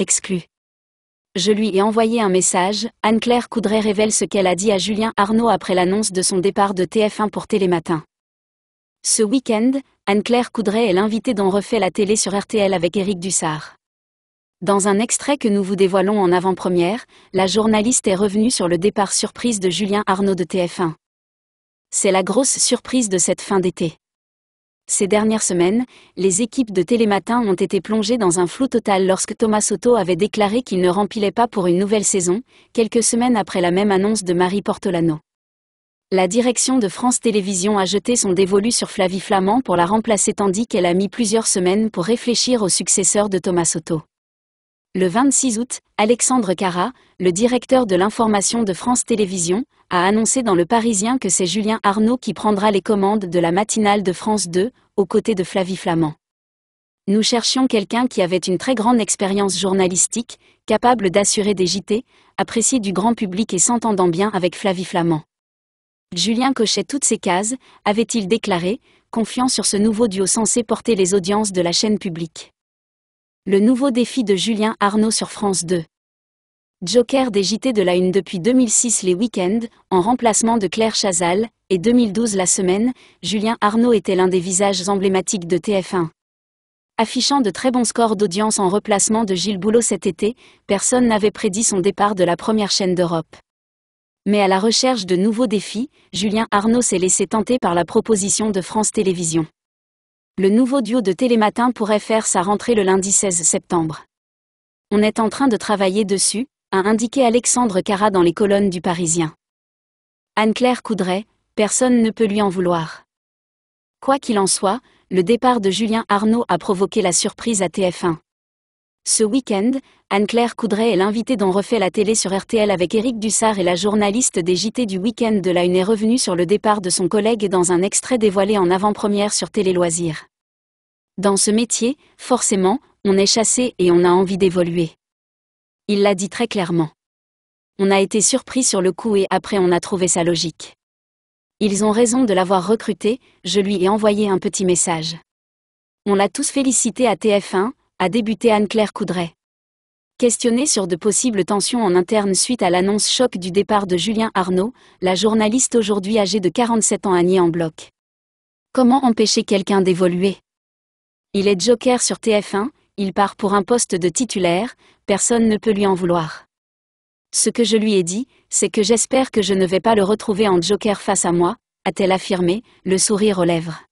exclu. Je lui ai envoyé un message, Anne-Claire Coudray révèle ce qu'elle a dit à Julien Arnaud après l'annonce de son départ de TF1 pour Télématin. Ce week-end, Anne-Claire Coudray est l'invitée d'en refait la télé sur RTL avec Éric Dussard. Dans un extrait que nous vous dévoilons en avant-première, la journaliste est revenue sur le départ surprise de Julien Arnaud de TF1. C'est la grosse surprise de cette fin d'été. Ces dernières semaines, les équipes de Télématin ont été plongées dans un flou total lorsque Thomas Soto avait déclaré qu'il ne rempilait pas pour une nouvelle saison, quelques semaines après la même annonce de Marie Portolano. La direction de France Télévisions a jeté son dévolu sur Flavie Flamand pour la remplacer tandis qu'elle a mis plusieurs semaines pour réfléchir au successeur de Thomas Soto. Le 26 août, Alexandre Cara, le directeur de l'information de France Télévisions, a annoncé dans Le Parisien que c'est Julien Arnaud qui prendra les commandes de la matinale de France 2, aux côtés de Flavie Flamand. Nous cherchions quelqu'un qui avait une très grande expérience journalistique, capable d'assurer des JT, apprécié du grand public et s'entendant bien avec Flavie Flamand. Julien cochait toutes ces cases, avait-il déclaré, confiant sur ce nouveau duo censé porter les audiences de la chaîne publique. Le nouveau défi de Julien Arnaud sur France 2. Joker des de la Une depuis 2006 les week-ends, en remplacement de Claire Chazal, et 2012 la semaine, Julien Arnaud était l'un des visages emblématiques de TF1. Affichant de très bons scores d'audience en remplacement de Gilles Boulot cet été, personne n'avait prédit son départ de la première chaîne d'Europe. Mais à la recherche de nouveaux défis, Julien Arnaud s'est laissé tenter par la proposition de France Télévisions le nouveau duo de Télématin pourrait faire sa rentrée le lundi 16 septembre. On est en train de travailler dessus, a indiqué Alexandre Cara dans les colonnes du Parisien. Anne-Claire Coudray, personne ne peut lui en vouloir. Quoi qu'il en soit, le départ de Julien Arnaud a provoqué la surprise à TF1. Ce week-end, Anne-Claire Coudray est l'invitée d'en refait la télé sur RTL avec Éric Dussard et la journaliste des JT du week-end de la Une est revenue sur le départ de son collègue dans un extrait dévoilé en avant-première sur Télé Loisirs. Dans ce métier, forcément, on est chassé et on a envie d'évoluer. Il l'a dit très clairement. On a été surpris sur le coup et après on a trouvé sa logique. Ils ont raison de l'avoir recruté, je lui ai envoyé un petit message. On l'a tous félicité à TF1, a débuté Anne-Claire Coudray. Questionnée sur de possibles tensions en interne suite à l'annonce choc du départ de Julien Arnaud, la journaliste aujourd'hui âgée de 47 ans a nié en bloc. Comment empêcher quelqu'un d'évoluer Il est joker sur TF1, il part pour un poste de titulaire, personne ne peut lui en vouloir. Ce que je lui ai dit, c'est que j'espère que je ne vais pas le retrouver en joker face à moi, a-t-elle affirmé, le sourire aux lèvres.